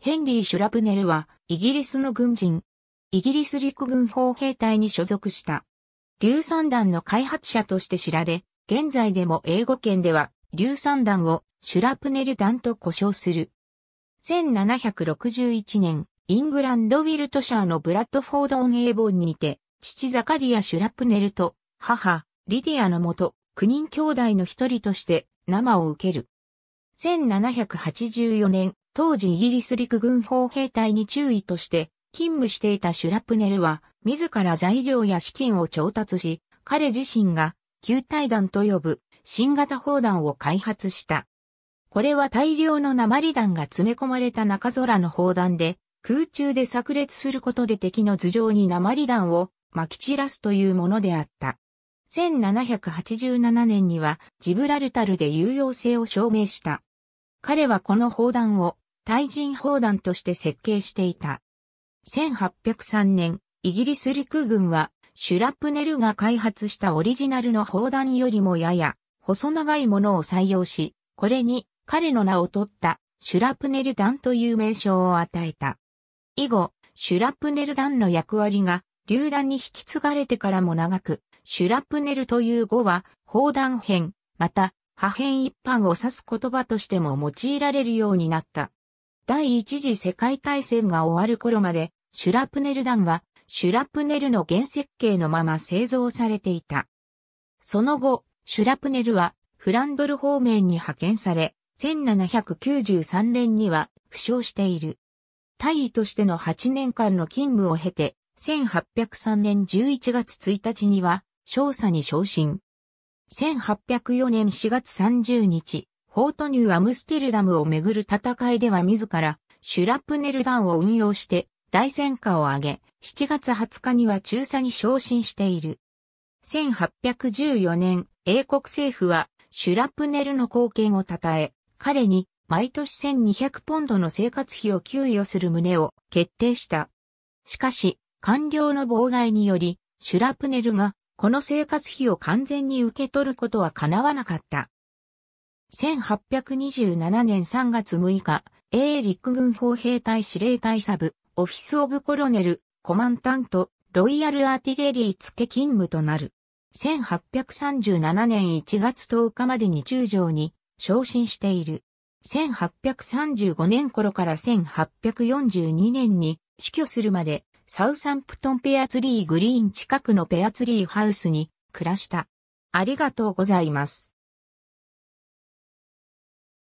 ヘンリー・シュラプネルは、イギリスの軍人、イギリス陸軍砲兵隊に所属した。硫酸弾の開発者として知られ、現在でも英語圏では、硫酸弾をシュラプネル弾と呼称する。1761年、イングランド・ウィルトシャーのブラッドフォード・オン・エーボンにて、父ザカリア・シュラプネルと、母、リディアのもと、9人兄弟の一人として、生を受ける。1784年、当時イギリス陸軍砲兵隊に注意として勤務していたシュラプネルは、自ら材料や資金を調達し、彼自身が、球体弾と呼ぶ新型砲弾を開発した。これは大量の鉛弾が詰め込まれた中空の砲弾で、空中で炸裂することで敵の頭上に鉛弾を撒き散らすというものであった。1787年にはジブラルタルで有用性を証明した。彼はこの砲弾を対人砲弾として設計していた。1803年、イギリス陸軍は、シュラプネルが開発したオリジナルの砲弾よりもやや、細長いものを採用し、これに彼の名を取ったシュラプネル弾という名称を与えた。以後、シュラプネル弾の役割が、榴弾に引き継がれてからも長く、シュラプネルという語は、砲弾編、また、破片一般を指す言葉としても用いられるようになった。第一次世界大戦が終わる頃まで、シュラプネル弾は、シュラプネルの原設計のまま製造されていた。その後、シュラプネルは、フランドル方面に派遣され、1793年には、負傷している。大尉としての8年間の勤務を経て、1803年11月1日には、少佐に昇進。1804年4月30日、オートニューアムステルダムをめぐる戦いでは自らシュラプネル弾を運用して大戦果を上げ、7月20日には中佐に昇進している。1814年、英国政府はシュラプネルの貢献を称え、彼に毎年1200ポンドの生活費を給与する旨を決定した。しかし、官僚の妨害により、シュラプネルがこの生活費を完全に受け取ることは叶わなかった。1827年3月6日、A 陸軍砲兵隊司令隊サブ、オフィスオブコロネル、コマンタント、ロイヤルアーティレリー付勤務となる。1837年1月10日までに中将に昇進している。1835年頃から1842年に死去するまで、サウサンプトンペアツリーグリーン近くのペアツリーハウスに暮らした。ありがとうございます。